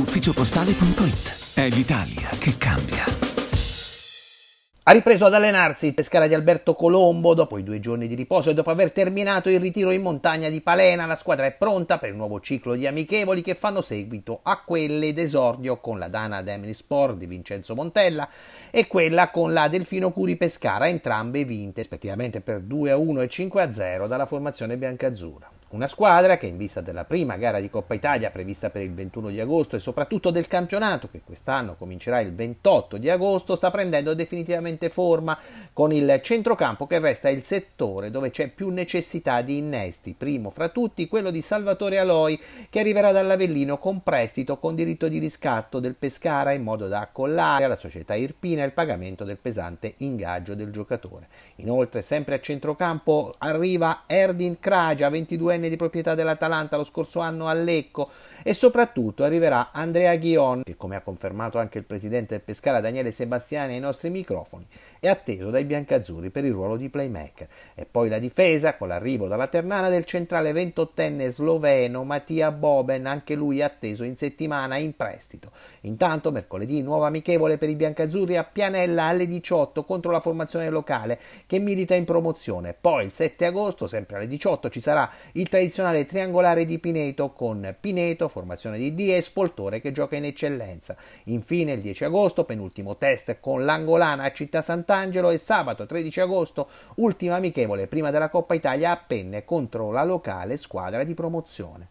ufficiopostale.it. È l'Italia che cambia. Ha ripreso ad allenarsi Pescara di Alberto Colombo dopo i due giorni di riposo e dopo aver terminato il ritiro in montagna di Palena. La squadra è pronta per il nuovo ciclo di amichevoli che fanno seguito a quelle d'esordio con la Dana Demini Sport di Vincenzo Montella e quella con la Delfino Curi Pescara, entrambe vinte rispettivamente per 2 a 1 e 5 a 0 dalla formazione biancazzurra. Una squadra che in vista della prima gara di Coppa Italia prevista per il 21 di agosto e soprattutto del campionato che quest'anno comincerà il 28 di agosto sta prendendo definitivamente forma con il centrocampo che resta il settore dove c'è più necessità di innesti, primo fra tutti quello di Salvatore Aloi che arriverà dall'Avellino con prestito con diritto di riscatto del Pescara in modo da accollare alla società Irpina il pagamento del pesante ingaggio del giocatore. Inoltre sempre a centrocampo arriva Erdin Kragia, 22 ventenne di proprietà dell'Atalanta lo scorso anno a Lecco e soprattutto arriverà Andrea Ghion, che come ha confermato anche il presidente del Pescara Daniele Sebastiani ai nostri microfoni, è atteso dai biancazzurri per il ruolo di playmaker. E poi la difesa con l'arrivo dalla Ternana del centrale 28enne sloveno Mattia Boben, anche lui atteso in settimana in prestito. Intanto mercoledì nuova amichevole per i biancazzurri a Pianella alle 18 contro la formazione locale che milita in promozione. Poi il 7 agosto, sempre alle 18, ci sarà il tradizionale triangolare di Pineto con Pineto, formazione di D e Spoltore che gioca in eccellenza. Infine il 10 agosto, penultimo test con l'Angolana a Città Sant'Angelo e sabato 13 agosto, ultima amichevole prima della Coppa Italia a Penne contro la locale squadra di promozione.